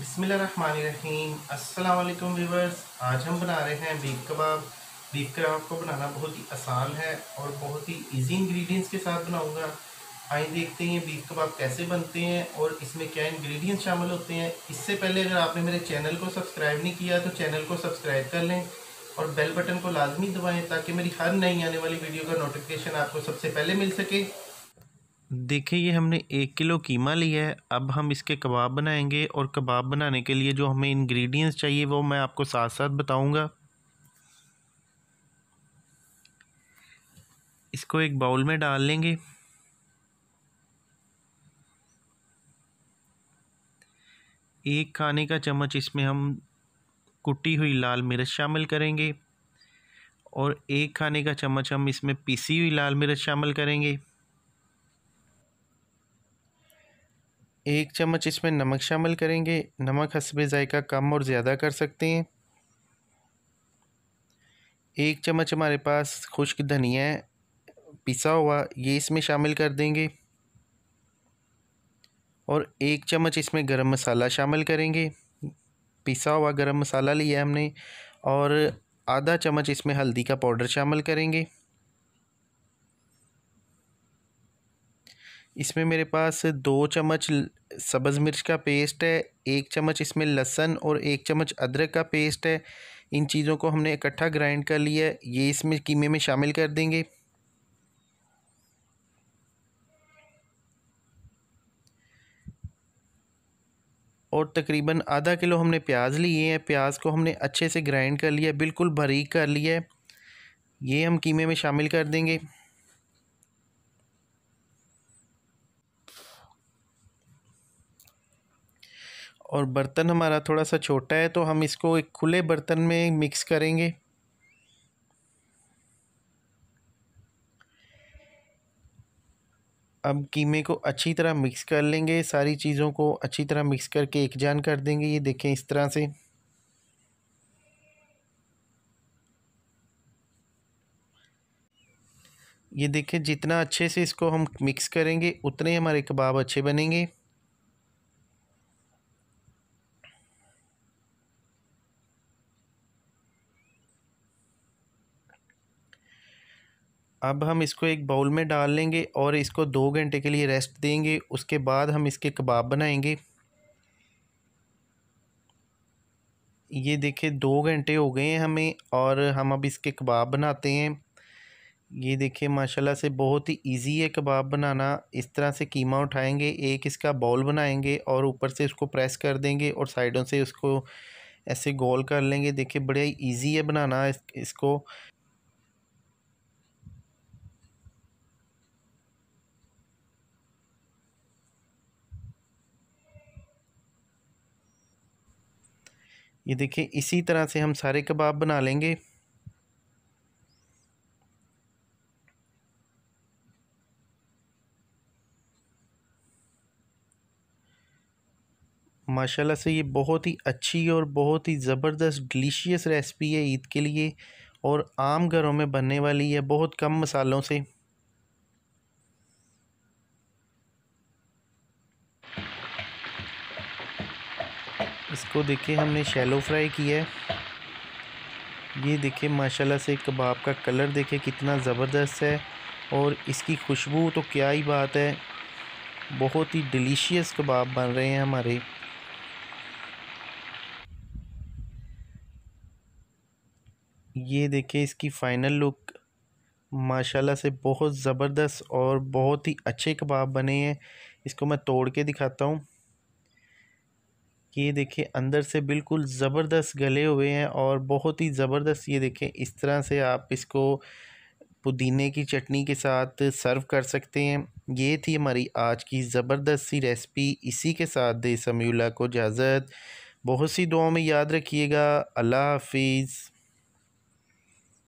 बिसमीम अल्लाम वीवर्स आज हम बना रहे हैं बीफ कबाब बीफ कबाब को बनाना बहुत ही आसान है और बहुत ही इजी इंग्रेडिएंट्स के साथ बनाऊंगा आइए देखते हैं बीफ कबाब कैसे बनते हैं और इसमें क्या इंग्रेडिएंट्स शामिल होते हैं इससे पहले अगर आपने मेरे चैनल को सब्सक्राइब नहीं किया तो चैनल को सब्सक्राइब कर लें और बेल बटन को लाजमी दबाएँ ताकि मेरी हर नई आने वाली वीडियो का नोटिफिकेशन आपको सबसे पहले मिल सके देखिए ये हमने एक किलो कीमा लिया है अब हम इसके कबाब बनाएंगे और कबाब बनाने के लिए जो हमें इंग्रेडिएंट्स चाहिए वो मैं आपको साथ साथ बताऊंगा इसको एक बाउल में डाल लेंगे एक खाने का चम्मच इसमें हम कुटी हुई लाल मिर्च शामिल करेंगे और एक खाने का चम्मच हम इसमें पीसी हुई लाल मिर्च शामिल करेंगे एक चम्मच इसमें नमक शामिल करेंगे नमक हसब ज़ायका कम और ज़्यादा कर सकते हैं एक चम्मच हमारे पास खुश्क धनिया पिसा हुआ ये इसमें शामिल कर देंगे और एक चम्मच इसमें गरम मसाला शामिल करेंगे पिसा हुआ गरम मसाला लिया हमने और आधा चम्मच इसमें हल्दी का पाउडर शामिल करेंगे इसमें मेरे पास दो चम्मच सब्ज़ मिर्च का पेस्ट है एक चम्मच इसमें लहसन और एक चम्मच अदरक का पेस्ट है इन चीज़ों को हमने इकट्ठा ग्राइंड कर लिया है ये इसमें कीमे में शामिल कर देंगे और तकरीबन आधा किलो हमने प्याज लिए हैं प्याज को हमने अच्छे से ग्राइंड कर लिया बिल्कुल बारीक कर लिया है ये हम कीमे में शामिल कर देंगे और बर्तन हमारा थोड़ा सा छोटा है तो हम इसको एक खुले बर्तन में मिक्स करेंगे अब कीमे को अच्छी तरह मिक्स कर लेंगे सारी चीज़ों को अच्छी तरह मिक्स करके एक जान कर देंगे ये देखें इस तरह से ये देखें जितना अच्छे से इसको हम मिक्स करेंगे उतने हमारे कबाब अच्छे बनेंगे अब हम इसको एक बाउल में डाल लेंगे और इसको दो घंटे के लिए रेस्ट देंगे उसके बाद हम इसके कबाब बनाएंगे ये देखिए दो घंटे हो गए हैं हमें और हम अब इसके कबाब बनाते हैं ये देखिए माशाल्लाह से बहुत ही इजी है कबाब बनाना इस तरह से कीमा उठाएंगे एक इसका बाउल बनाएंगे और ऊपर से उसको प्रेस कर देंगे और साइडों से उसको ऐसे गोल कर लेंगे देखिए बड़े ही ईजी है बनाना इसको ये देखिए इसी तरह से हम सारे कबाब बना लेंगे माशाल्लाह से ये बहुत ही अच्छी और बहुत ही ज़बरदस्त डिलीशियस रेसिपी है ईद के लिए और आम घरों में बनने वाली है बहुत कम मसालों से इसको देखिए हमने शैलो फ्राई किया है ये देखिए माशाल्लाह से कबाब का कलर देखिए कितना ज़बरदस्त है और इसकी खुशबू तो क्या ही बात है बहुत ही डिलीशियस कबाब बन रहे हैं हमारे ये देखिए इसकी फ़ाइनल लुक माशाल्लाह से बहुत ज़बरदस्त और बहुत ही अच्छे कबाब बने हैं इसको मैं तोड़ के दिखाता हूँ कि ये देखिए अंदर से बिल्कुल ज़बरदस्त गले हुए हैं और बहुत ही ज़बरदस्त ये देखें इस तरह से आप इसको पुदीने की चटनी के साथ सर्व कर सकते हैं ये थी हमारी आज की ज़बरदस्त सी रेसिपी इसी के साथ दे समयूला को इजाज़त बहुत सी दुआओं में याद रखिएगा अल्लाह हाफिज़